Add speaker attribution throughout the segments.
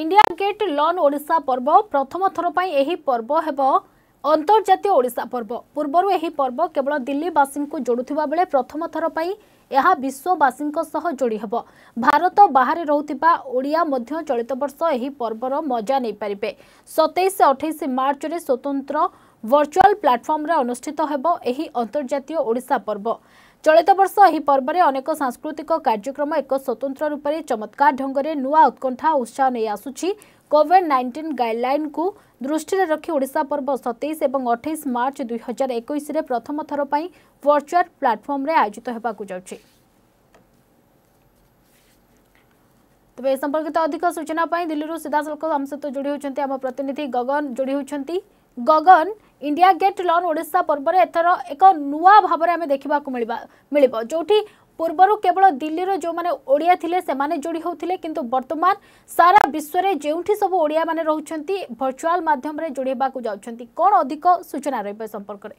Speaker 1: India gate lawn Odisha ପର୍ବ ପ୍ରଥମ ଥର ପାଇଁ ଏହି ପର୍ବ ହେବ ଅନ୍ତର୍ଜାତୀୟ ଓଡ଼ିଶା ପର୍ବ ପୂର୍ବରୁ ଏହି ପର୍ବ କେବଳ ଦିଲ୍ଲୀବାସୀଙ୍କୁ ଯୋଡ଼ୁଥିବା ବେଳେ ପ୍ରଥମ ଥର ପାଇଁ ଏହା ବିଶ୍ୱବାସୀଙ୍କ ସହ ଯୋଡ଼ି ହେବ ଭାରତ ବାହାରେ ରହୁଥିବା ଓଡ଼ିଆ ମଧ୍ୟ ଚଳିତ ବର୍ଷ ଏହି ପର୍ବର ମଜା ନେଇପାରିବେ ସତେଇଶ ଅଠେଇଶ ମାର୍ଚ୍ଚରେ ସ୍ୱତନ୍ତ୍ର ଭର୍ଚୁଆଲ୍ ପ୍ଲାଟଫର୍ମରେ ଅନୁଷ୍ଠିତ ହେବ ଏହି ଅନ୍ତର୍ଜାତୀୟ ଓଡ଼ିଶା ପର୍ବ চলিত বর্ষ এই পর্বরে অনেক সাংস্কৃতিক কার্যক্রম এক স্বতন্ত্র রূপে চমৎকার ঢঙ্গে নূয়া উৎকণ্ঠা উৎসাহ নিয়ে আসুচি কোভিড নাইন্টিন গাইডলাইনকু দৃষ্টিরে রক্ষি ওড়িশা পর্ব সতেইশ এবং অঠেইশ মার্চ দুই হাজার একুশে প্রথম থরপাই ভর্চুয়াল প্লাটফর্মে আয়োজিত হওয়া যাচ্ছে তবে এ সম্পর্কিত অধিক সূচনা দিল্লি সিধাসলখ আম সহ যোড়ি হচ্ছেন আমার প্রতিনিধি গগন যোড়ি হচ্ছেন Gagan India Gate lawn Odisha ପର୍ବରେ ଏଥର ଏକ ନୂଆ ଭାବରେ ଆମେ ଦେଖିବାକୁ ମିଳିବା ମିଳିବ ଯେଉଁଠି ପୂର୍ବରୁ କେବଳ ଦିଲ୍ଲୀର ଯେଉଁମାନେ ଓଡ଼ିଆ ଥିଲେ ସେମାନେ ଯୋଡ଼ି ହେଉଥିଲେ କିନ୍ତୁ ବର୍ତ୍ତମାନ ସାରା ବିଶ୍ୱରେ ଯେଉଁଠି ସବୁ ଓଡ଼ିଆମାନେ ରହୁଛନ୍ତି ଭର୍ଚୁଆଲ ମାଧ୍ୟମରେ ଯୋଡ଼ି ହେବାକୁ ଯାଉଛନ୍ତି କ'ଣ ଅଧିକ ସୂଚନା ରହିବ ଏ ସମ୍ପର୍କରେ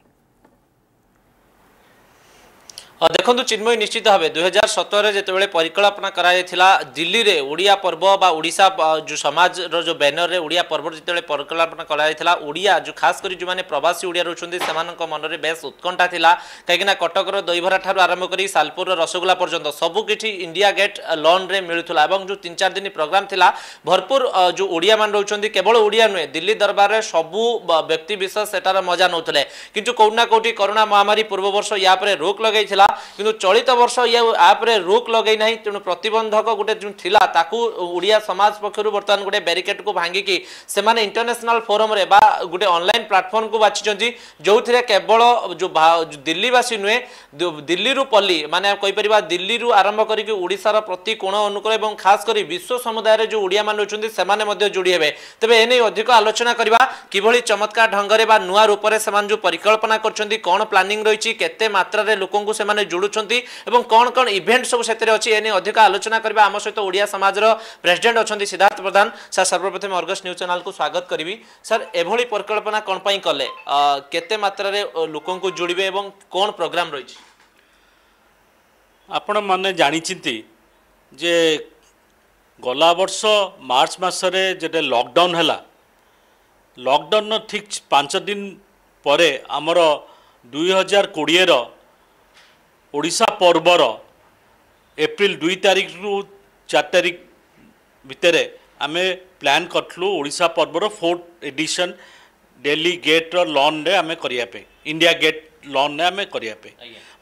Speaker 2: ଦେଖନ୍ତୁ ଚିନ୍ମୟ ନିଶ୍ଚିତ ଭାବେ ଦୁଇ ହଜାର ସତରରେ ଯେତେବେଳେ ପରିକଳ୍ପନା କରାଯାଇଥିଲା ଦିଲ୍ଲୀରେ ଓଡ଼ିଆ ପର୍ବ ବା ଓଡ଼ିଶା ଯେଉଁ ସମାଜର ଯେଉଁ ବ୍ୟାନରରେ ଓଡ଼ିଆ ପର୍ବର ଯେତେବେଳେ ପରିକଳ୍ପନା କରାଯାଇଥିଲା ଓଡ଼ିଆ ଯେଉଁ ଖାସ୍ କରି ଯେଉଁମାନେ ପ୍ରବାସୀ ଓଡ଼ିଆ ରହୁଛନ୍ତି ସେମାନଙ୍କ ମନରେ ବେଶ୍ ଉତ୍କଣ୍ଠା ଥିଲା କାହିଁକିନା କଟକର ଦହିବରା ଠାରୁ ଆରମ୍ଭ କରି ସାଲପୁରର ରସଗୋଲା ପର୍ଯ୍ୟନ୍ତ ସବୁକିଛି ଇଣ୍ଡିଆ ଗେଟ୍ ଲନ୍ରେ ମିଳୁଥିଲା ଏବଂ ଯେଉଁ ତିନି ଚାରି ଦିନ ପ୍ରୋଗ୍ରାମ୍ ଥିଲା ଭରପୁର ଯେଉଁ ଓଡ଼ିଆମାନେ ରହୁଛନ୍ତି କେବଳ ଓଡ଼ିଆ ନୁହେଁ ଦିଲ୍ଲୀ ଦରବାରରେ ସବୁ ବ୍ୟକ୍ତିବିଶେଷ ସେଟାର ମଜା ନେଉଥିଲେ କିନ୍ତୁ କେଉଁଠି ନା କେଉଁଠି କରୋନା ମହାମାରୀ ପୂର୍ବବର୍ଷ ୟା ପରେ ରୋକ ଲଗାଇଥିଲା ଥିଲା କିନ୍ତୁ ଚଳିତ ବର୍ଷ ଇଏ ଆପ୍ରେ ରୋକ୍ ଲଗେଇ ନାହିଁ ତେଣୁ ପ୍ରତିବନ୍ଧକ ଗୋଟେ ଯେଉଁ ଥିଲା ତାକୁ ଓଡ଼ିଆ ସମାଜ ପକ୍ଷରୁ ବର୍ତ୍ତମାନ ଗୋଟେ ବ୍ୟାରିକେଟ୍କୁ ଭାଙ୍ଗିକି ସେମାନେ ଇଣ୍ଟରନ୍ୟାସନାଲ ଫୋରମରେ ବା ଗୋଟେ ଅନଲାଇନ୍ ପ୍ଲାଟଫର୍ମକୁ ବାଛିଛନ୍ତି ଯେଉଁଥିରେ କେବଳ ଯେଉଁ ଦିଲ୍ଲୀବାସୀ ନୁହେଁ ଦିଲ୍ଲୀରୁ ପଲ୍ଲୀ ମାନେ କହିପାରିବା ଦିଲ୍ଲୀରୁ ଆରମ୍ଭ କରିକି ଓଡ଼ିଶାର ପ୍ରତି କୋଣ ଅନୁକୂଳ ଏବଂ ଖାସ୍ କରି ବିଶ୍ୱ ସମୁଦାୟରେ ଯେଉଁ ଓଡ଼ିଆମାନେ ଅଛନ୍ତି ସେମାନେ ମଧ୍ୟ ଯୋଡ଼ି ହେବେ ତେବେ ଏନେଇ ଅଧିକ ଆଲୋଚନା କରିବା କିଭଳି ଚମତ୍କାର ଢଙ୍ଗରେ ବା ନୂଆ ରୂପରେ ସେମାନେ ଯେଉଁ ପରିକଳ୍ପନା କରୁଛନ୍ତି କ'ଣ ପ୍ଲାନିଂ ରହିଛି କେତେ ମାତ୍ରାରେ ଲୋକଙ୍କୁ ସେମାନେ ମାନେ ଜୁଡ଼ୁଛନ୍ତି ଏବଂ କ'ଣ କ'ଣ ଇଭେଣ୍ଟ ସବୁ ସେଥିରେ ଅଛି ଏ ନେଇ ଅଧିକ ଆଲୋଚନା କରିବା ଆମ ସହିତ ଓଡ଼ିଆ ସମାଜର ପ୍ରେସିଡେଣ୍ଟ ଅଛନ୍ତି ସିଦ୍ଧାର୍ଥ ପ୍ରଧାନ ସାର୍ ସର୍ବପ୍ରଥମେ ଅର୍ଗସ ନ୍ୟୁଜ୍ ଚ୍ୟାନେଲକୁ ସ୍ୱାଗତ କରିବି ସାର୍ ଏଭଳି ପରିକଳ୍ପନା କ'ଣ ପାଇଁ କଲେ କେତେ ମାତ୍ରାରେ ଲୋକଙ୍କୁ ଯୋଡ଼ିବେ ଏବଂ କ'ଣ ପ୍ରୋଗ୍ରାମ୍ ରହିଛି
Speaker 3: ଆପଣମାନେ ଜାଣିଛନ୍ତି ଯେ ଗଲାବର୍ଷ ମାର୍ଚ୍ଚ ମାସରେ ଯେଟା ଲକଡାଉନ୍ ହେଲା ଲକଡାଉନ୍ର ଠିକ୍ ପାଞ୍ଚ ଦିନ ପରେ ଆମର ଦୁଇ ହଜାର କୋଡ଼ିଏର ଓଡ଼ିଶା ପର୍ବର ଏପ୍ରିଲ ଦୁଇ ତାରିଖରୁ ଚାରି ତାରିଖ ଭିତରେ ଆମେ ପ୍ଲାନ୍ କରିଥିଲୁ ଓଡ଼ିଶା ପର୍ବର ଫୋର୍ଥ ଏଡ଼ିସନ୍ ଡେଲି ଗେଟ୍ର ଲନ୍ରେ ଆମେ କରିବା ପାଇଁ ଇଣ୍ଡିଆ ଗେଟ୍ ଲନ୍ରେ ଆମେ କରିବା ପାଇଁ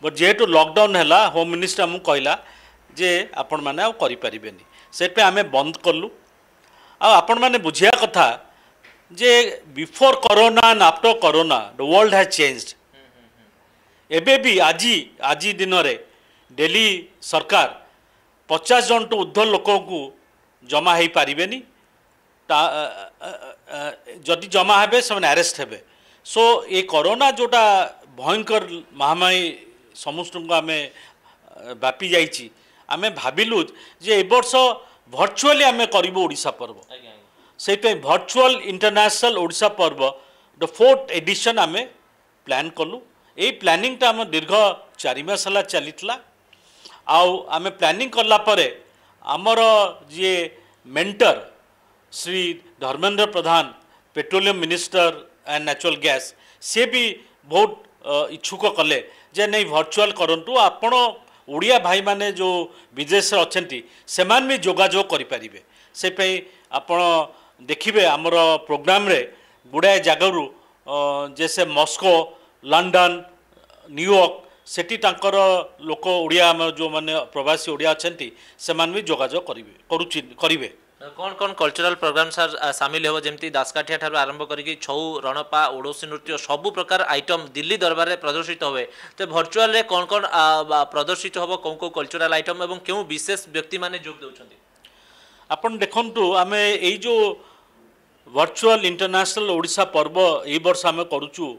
Speaker 3: ବଟ୍ ଯେହେତୁ ଲକଡାଉନ୍ ହେଲା ହୋମ୍ ମିନିଷ୍ଟର ଆମକୁ କହିଲା ଯେ ଆପଣମାନେ ଆଉ କରିପାରିବେନି ସେଥିପାଇଁ ଆମେ ବନ୍ଦ କଲୁ ଆଉ ଆପଣମାନେ ବୁଝିବା କଥା ଯେ before corona and after corona the world has changed ଏବେ ବି ଆଜି ଆଜି ଦିନରେ ଡେଲି ସରକାର ପଚାଶ ଜଣଠୁ ଉର୍ଦ୍ଧ୍ୱ ଲୋକଙ୍କୁ ଜମା ହୋଇପାରିବେନି ତା ଯଦି ଜମା ହେବେ ସେମାନେ ଆରେଷ୍ଟ ହେବେ ସୋ ଏ କରୋନା ଯେଉଁଟା ଭୟଙ୍କର ମହାମାରୀ ସମସ୍ତଙ୍କୁ ଆମେ ବ୍ୟାପି ଯାଇଛି ଆମେ ଭାବିଲୁ ଯେ ଏ ବର୍ଷ ଭର୍ଚୁଆଲି ଆମେ କରିବୁ ଓଡ଼ିଶା ପର୍ବ ସେଇଥିପାଇଁ virtual international Odisha Parba the fourth edition ଆମେ ପ୍ଲାନ୍ କଲୁ এই প্ল্যানিংটা दीर्घ দীর্ঘ চারি মাস হল চালিলা আউ আমি প্ল্যানিং কলাপরে আমার যে mentor Shri and natural gas सी भी बहुत इच्छुक कले जे नहीं भर्चुआल करूँ आपण ओडिया भाई मैंने जो विदेश अच्छा से भी जोगाजोग करें से देखिए आमर प्रोग्राम गुड़ाए जगू जैसे मस्को ଲଣ୍ଡନ ନ୍ୟୁୟର୍କ ସେଠି ତାଙ୍କର ଲୋକ ଓଡ଼ିଆ ଆମର ଯେଉଁମାନେ ପ୍ରବାସୀ ଓଡ଼ିଆ ଅଛନ୍ତି ସେମାନେ ବି ଯୋଗାଯୋଗ କରିବେ କରୁଛି କରିବେ
Speaker 2: କ'ଣ କ'ଣ କଲଚରାଲ୍ ପ୍ରୋଗ୍ରାମ୍ ସାର୍ ସାମିଲ ହେବ ଯେମିତି ଦାସକାଠିଆ ଠାରୁ ଆରମ୍ଭ କରିକି ଛଉ ରଣପା ଓଡ଼ିଶୀ ନୃତ୍ୟ ସବୁ ପ୍ରକାର ଆଇଟମ୍ ଦିଲ୍ଲୀ ଦରବାରରେ ପ୍ରଦର୍ଶିତ ହୁଏ ତ ଭର୍ଚୁଆଲ୍ରେ କ'ଣ କ'ଣ ପ୍ରଦର୍ଶିତ ହେବ କେଉଁ କେଉଁ କଲଚରାଲ୍ ଆଇଟମ୍ ଏବଂ କେଉଁ ବିଶେଷ ବ୍ୟକ୍ତିମାନେ ଯୋଗ ଦେଉଛନ୍ତି ଆପଣ ଦେଖନ୍ତୁ ଆମେ ଏଇ
Speaker 3: ଯେଉଁ ଭର୍ଚୁଆଲ୍ ଇଣ୍ଟରନ୍ୟାସନାଲ୍ ଓଡ଼ିଶା ପର୍ବ ଏଇ ବର୍ଷ ଆମେ କରୁଛୁ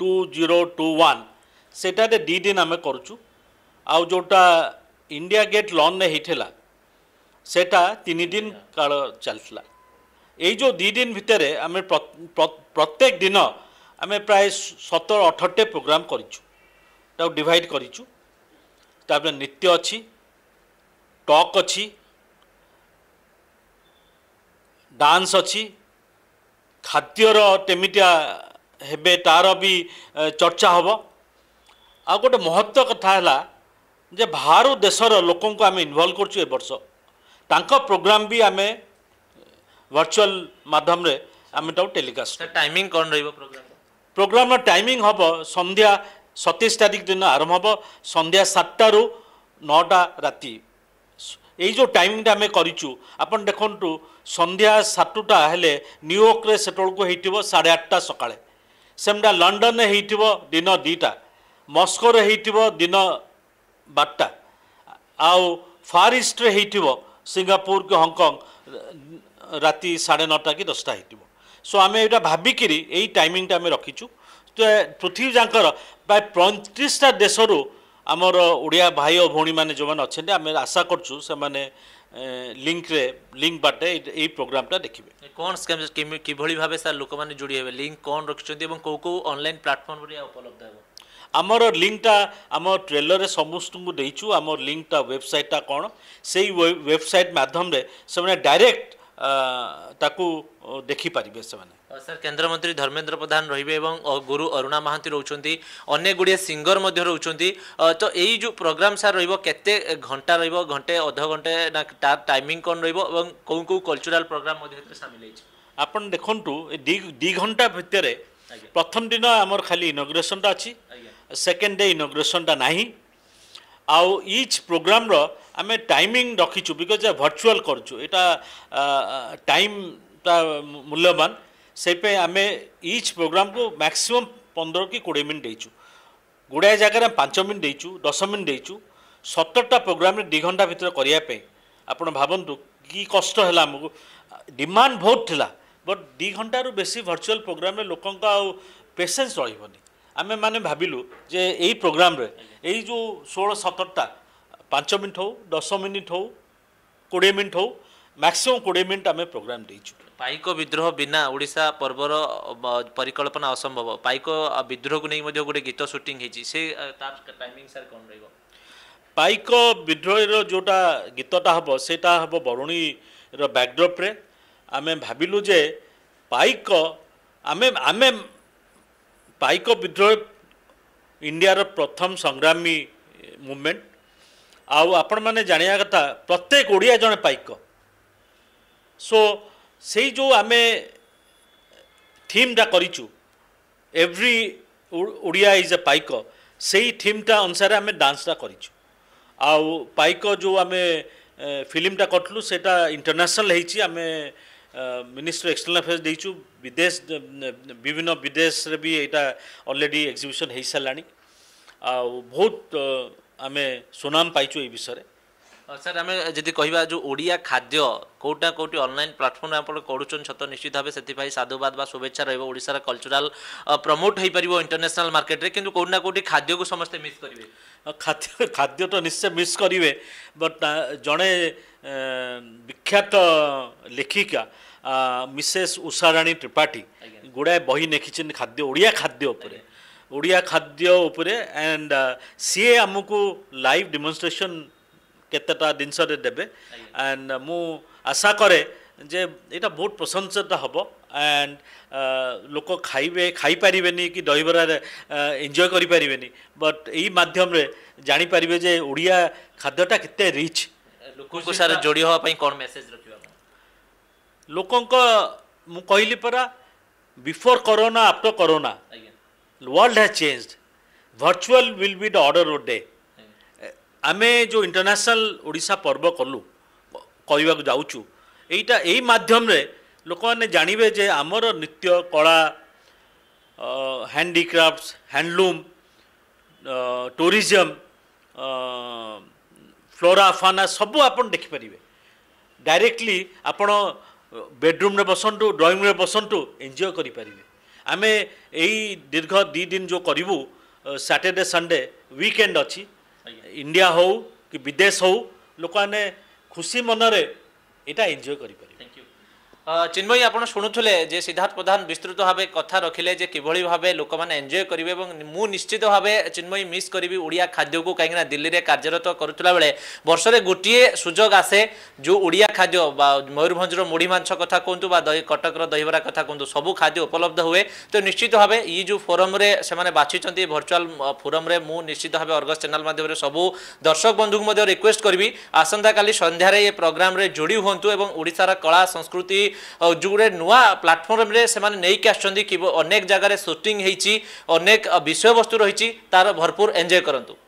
Speaker 3: টু জিরো ଟୁ ୱାନ୍ ସେଠାରେ ଦୁଇ ଦିନ ଆମେ କରୁଛୁ ଆଉ ଯେଉଁଟା ଇଣ୍ଡିଆ ଗେଟ୍ ଲନ୍ରେ ହେଇଥିଲା ସେଟା ତିନି ଦିନ କାଳ ଚାଲିଥିଲା ଏଇ ଯେଉଁ ଦୁଇ ଦିନ ଭିତରେ ଆମେ ପ୍ରତ୍ୟେକ ଦିନ ଆମେ ପ୍ରାୟ ସତର ଅଠରଟି ପ୍ରୋଗ୍ରାମ୍ କରିଛୁ ତାକୁ ଡିଭାଇଡ଼ କରିଛୁ ତାପରେ ନୀତ୍ୟ ଅଛି ଟକ୍ ଅଛି ଡାନ୍ସ ଅଛି ଖାଦ୍ୟର କେମିତିଆ ହେବେ ତା'ର ବି ଚର୍ଚ୍ଚା ହେବ ଆଉ ଗୋଟେ ମହତ୍ଵ କଥା ହେଲା ଯେ ବାହାରୁ ଦେଶର ଲୋକଙ୍କୁ ଆମେ ଇନଭଲ୍ଭ କରୁଛୁ ଏ ବର୍ଷ ତାଙ୍କ ପ୍ରୋଗ୍ରାମ୍ ବି ଆମେ ଭର୍ଚୁଆଲ୍ ମାଧ୍ୟମରେ ଆମେ ତାକୁ ଟେଲିକାଷ୍ଟ ଟାଇମିଂ କ'ଣ ରହିବ ପ୍ରୋଗ୍ରାମ ପ୍ରୋଗ୍ରାମର ଟାଇମିଂ ହେବ ସନ୍ଧ୍ୟା ସତେଇଶ ତାରିଖ ଦିନ ଆରମ୍ଭ ହେବ ସନ୍ଧ୍ୟା ସାତଟାରୁ ନଅଟା ରାତି ଏଇ ଯେଉଁ ଟାଇମିଂଟା ଆମେ କରିଛୁ ଆପଣ ଦେଖନ୍ତୁ ସନ୍ଧ୍ୟା ସାତଟା ହେଲେ ନ୍ୟୁୟର୍କରେ ସେତେବେଳକୁ ହେଇଥିବ ସାଢ଼େ ଆଠଟା ସକାଳେ ସେମିଟା ଲଣ୍ଡନରେ ହେଇଥିବ ଦିନ ଦୁଇଟା ମସ୍କୋରେ ହେଇଥିବ ଦିନ ବାରଟା ଆଉ ଫାରିଷ୍ଟରେ ହେଇଥିବ ସିଙ୍ଗାପୁର କି ହଂକଂ ରାତି ସାଢ଼େ ନଅଟା କି ଦଶଟା ହେଇଥିବ ସୋ ଆମେ ଏଇଟା ଭାବିକିରି ଏଇ ଟାଇମିଂଟା ଆମେ ରଖିଛୁ ପୃଥିବୀ ଯାଙ୍କର ପ୍ରାୟ ପଇଁତିରିଶଟା ଦେଶରୁ ଆମର ଓଡ଼ିଆ ଭାଇ ଓ ଭଉଣୀମାନେ ଯେଉଁମାନେ ଅଛନ୍ତି ଆମେ ଆଶା କରୁଛୁ ସେମାନେ ଲିଙ୍କରେ ଲିଙ୍କ ବାଟେ ଏଇ ପ୍ରୋଗ୍ରାମଟା
Speaker 2: ଦେଖିବେ କ'ଣ କିଭଳି ଭାବେ ସାର୍ ଲୋକମାନେ ଯୋଡ଼ି ହେବେ ଲିଙ୍କ କ'ଣ ରଖିଛନ୍ତି ଏବଂ କେଉଁ କେଉଁ ଅନଲାଇନ୍ ପ୍ଲାଟଫର୍ମରେ ଉପଲବ୍ଧ ହେବ ଆମର ଲିଙ୍କଟା ଆମ ଟ୍ରେଲରରେ ସମସ୍ତଙ୍କୁ ଦେଇଛୁ ଆମ ଲିଙ୍କଟା
Speaker 3: ୱେବସାଇଟ୍ଟା କ'ଣ ସେଇ ୱେବସାଇଟ୍ ମାଧ୍ୟମରେ ସେମାନେ ଡାଇରେକ୍ଟ ताकू देखि
Speaker 2: पारे सर धर्मेन्द्र प्रधान रे गुरु अरुणा महाति सिंगर अनेकगुडा सिङ्गर तो यो जो प्रोग्राम सहयोग केत घन्टा र घन्टे अध घटे तार टाइमिङ कन् रो कल्चरा प्रोग्राम सबै देख्नु घंटा भित्र प्रथम दिन खालि
Speaker 3: इनोग्रेसन सेकेन्ड डे इनोग्रेसन नै आउ प्रोग्राम रो ଆମେ ଟାଇମିଂ ରଖିଛୁ ବିକଜ୍ ଭର୍ଚୁଆଲ୍ କରୁଛୁ ଏଇଟା ଟାଇମ୍ଟା ମୂଲ୍ୟବାନ ସେଇପାଇଁ ଆମେ ଇଚ୍ ପ୍ରୋଗ୍ରାମକୁ ମ୍ୟାକ୍ସିମମ୍ ପନ୍ଦର କି କୋଡ଼ିଏ ମିନିଟ୍ ଦେଇଛୁ ଗୁଡ଼ାଏ ଜାଗାରେ ଆମେ ପାଞ୍ଚ ମିନିଟ୍ ଦେଇଛୁ ଦଶ ମିନିଟ୍ ଦେଇଛୁ ସତରଟା ପ୍ରୋଗ୍ରାମରେ ଦୁଇ ଘଣ୍ଟା ଭିତରେ କରିବା ପାଇଁ ଆପଣ ଭାବନ୍ତୁ କି କଷ୍ଟ ହେଲା ଆମକୁ ଡିମାଣ୍ଡ ବହୁତ ଥିଲା ବଟ୍ ଦୁଇ ଘଣ୍ଟାରୁ ବେଶୀ ଭର୍ଚୁଆଲ୍ ପ୍ରୋଗ୍ରାମରେ ଲୋକଙ୍କ ଆଉ ପେସେନ୍ସ ରହିବନି ଆମେ ମାନେ ଭାବିଲୁ ଯେ ଏଇ ପ୍ରୋଗ୍ରାମରେ ଏଇ ଯେଉଁ ଷୋହଳ ସତରଟା ପାଞ୍ଚ ମିନିଟ୍ ହଉ ଦଶ ମିନିଟ୍ ହଉ କୋଡ଼ିଏ ମିନିଟ୍ ହଉ ମ୍ୟାକ୍ସିମମ୍ କୋଡ଼ିଏ ମିନିଟ୍ ଆମେ ପ୍ରୋଗ୍ରାମ୍ ଦେଇଛୁ
Speaker 2: ପାଇକ ବିଦ୍ରୋହ ବିନା ଓଡ଼ିଶା ପର୍ବର ପରିକଳ୍ପନା ଅସମ୍ଭବ ପାଇକ ବିଦ୍ରୋହକୁ ନେଇ ମଧ୍ୟ ଗୋଟେ ଗୀତ ସୁଟିଂ ହେଇଛି ସେ ତାର ଟାଇମିଂ ସାର୍ କ'ଣ ରହିବ ପାଇକ
Speaker 3: ବିଦ୍ରୋହର ଯେଉଁଟା ଗୀତଟା ହେବ ସେଇଟା ହେବ ବରୁଣୀର ବ୍ୟାକ୍ଡ୍ରପ୍ରେ ଆମେ ଭାବିଲୁ ଯେ ପାଇକ ଆମେ ଆମେ ପାଇକ ବିଦ୍ରୋହ ଇଣ୍ଡିଆର ପ୍ରଥମ ସଂଗ୍ରାମୀ ମୁଭମେଣ୍ଟ ଆଉ ଆପଣମାନେ ଜାଣିବା କଥା ପ୍ରତ୍ୟେକ ଓଡ଼ିଆ ଜଣେ ପାଇକ ସୋ ସେଇ ଯେଉଁ ଆମେ ଥିମ୍ଟା କରିଛୁ every Odia is a Paika ସେଇ ଥିମ୍ଟା ଅନୁସାରେ ଆମେ ଡ୍ୟାନ୍ସଟା କରିଛୁ ଆଉ ପାଇକ ଯେଉଁ ଆମେ ଫିଲ୍ମଟା କରିଥିଲୁ ସେଇଟା ଇଣ୍ଟରନ୍ୟାସନାଲ୍ ହେଇଛି ଆମେ ମିନିଷ୍ଟର ଏକ୍ସଟର୍ନାଲ୍ ଆଫେୟାର୍ସ ଦେଇଛୁ ବିଦେଶ ବିଭିନ୍ନ ବିଦେଶରେ ବି ଏଇଟା ଅଲରେଡ଼ି
Speaker 2: ଏକ୍ଜିବିସନ୍ ହେଇସାରିଲାଣି ଆଉ ବହୁତ 아મે সোনাম পাইচো এই বিসরে স্যার আমি যদি কইবা যে ওড়িয়া খাদ্য কোটা কোটি অনলাইন প্ল্যাটফর্মে আম পড় কড়ুছন ছত নিশ্চিত হবে সেতি বাই সাদুবাদ বা শুভেচ্ছা রইবো ওড়িসার কালচারাল প্রমোট হই পারিবো ইন্টারন্যাশনাল মার্কেট রে কিন্তু কোডনা কোটি খাদ্য কো সমস্ত মিস করিবে খাদ্য খাদ্য তো निश्चय মিস করিবে
Speaker 3: বাট জણે বিখ্যাত লেখিকা মিসেস উসারাণী ত্রিপাটি গুড়াই বই নেকিছেন খাদ্য ওড়িয়া খাদ্য উপরে ଓଡ଼ିଆ ଖାଦ୍ୟ ଉପରେ ଆଣ୍ଡ ସିଏ ଆମକୁ ଲାଇଭ୍ ଡେମନଷ୍ଟ୍ରେସନ୍ କେତେଟା ଜିନିଷରେ ଦେବେ ଆଣ୍ଡ ମୁଁ ଆଶା କରେ ଯେ ଏଇଟା ବହୁତ ପ୍ରଶଂସାଟା ହେବ ଆଣ୍ଡ ଲୋକ ଖାଇବେ ଖାଇପାରିବେନି କି ଦହିବରାରେ ଏନ୍ଜୟ କରିପାରିବେନି ବଟ୍ ଏଇ ମାଧ୍ୟମରେ ଜାଣିପାରିବେ ଯେ ଓଡ଼ିଆ ଖାଦ୍ୟଟା କେତେ ରିଚ୍
Speaker 2: ଲୋକଙ୍କୁ ସାର୍ ଯୋଡ଼ି ହେବା ପାଇଁ କ'ଣ ମେସେଜ୍ ରଖିବା
Speaker 3: ଲୋକଙ୍କ ମୁଁ କହିଲି ପରା ବିଫୋର୍ କରୋନା ଆଫ୍ଟର କରୋନା ଆଜ୍ଞା world has changed virtual will be the order of the day ଯେଉଁ ଇଣ୍ଟରନ୍ୟାସନାଲ୍ ଓଡ଼ିଶା ପର୍ବ କଲୁ କହିବାକୁ ଯାଉଛୁ ଏଇଟା ଏଇ ମାଧ୍ୟମରେ ଲୋକମାନେ ଜାଣିବେ ଯେ ଆମର ନୃତ୍ୟ କଳା handicrafts handloom tourism flora fauna ସବୁ ଆପଣ ଦେଖିପାରିବେ ଡାଇରେକ୍ଟଲି ଆପଣ ବେଡ଼ରୁମ୍ରେ ବସନ୍ତୁ ଡ୍ରଇଂରେ ବସନ୍ତୁ ଏନ୍ଜୟ କରିପାରିବେ ଆମେ ଏଇ ଦୀର୍ଘ ଦୁଇ ଦିନ ଯେଉଁ କରିବୁ ସାଟରଡ଼େ ସନ୍ଡେ ୱିକେଣ୍ଡ ଅଛି ଇଣ୍ଡିଆ ହଉ କି ବିଦେଶ ହଉ ଲୋକମାନେ ଖୁସି ମନରେ ଏଇଟା ଏନ୍ଜୟ କରିପାରିବେ
Speaker 2: ଥ୍ୟାଙ୍କ ୟୁ চিন্ময়ী আপনার শুণুলে যে সিদ্ধার্থ প্রধান বিস্তৃত ভাবে কথা রাখলে যে কিভাবে ভাবে লোক মানে এনজয় করবে এবং মু নিশ্চিত ভাবে চিন্ময়ী মিস করবি ওড়িয়া খাদ্য খাদ্যকু কিনা দিল্লিরে কার্যরত করুলা বেড়ে বর্ষের গোটিয়ে সুযোগ আসে যে ওড়িয়া খাদ্য বা ময়ূরভঞ্জর মুড়ি মাছ কথা কুহতু বা কটকর দহিবরা কথা কুহতু সবু খাদ্য উপলব্ধ হুয়ে তো নিশ্চিত ভাবে ই যে ফোরমরে সে বাছি ভর্চুয়াল ফোরমরে মু নিশ্চিত ভাবে অর্গস চ্যানেল মাধ্যমে সবু দর্শক বন্ধু রিকোয়েস্ট করবি আসন্তকালি সন্ধ্যায় এ প্রোগ্রামে যোড়ি হুম এবং ওড়িশার কলা সংস্কৃতি ଗୋଟେ ନୂଆ ପ୍ଲାଟଫର୍ମରେ ସେମାନେ ନେଇକି ଆସୁଛନ୍ତି କି ଅନେକ ଜାଗାରେ ସୁଟିଂ ହେଇଛି ଅନେକ ବିଷୟବସ୍ତୁ ରହିଛି ତାର ଭରପୁର ଏନ୍ଜୟ କରନ୍ତୁ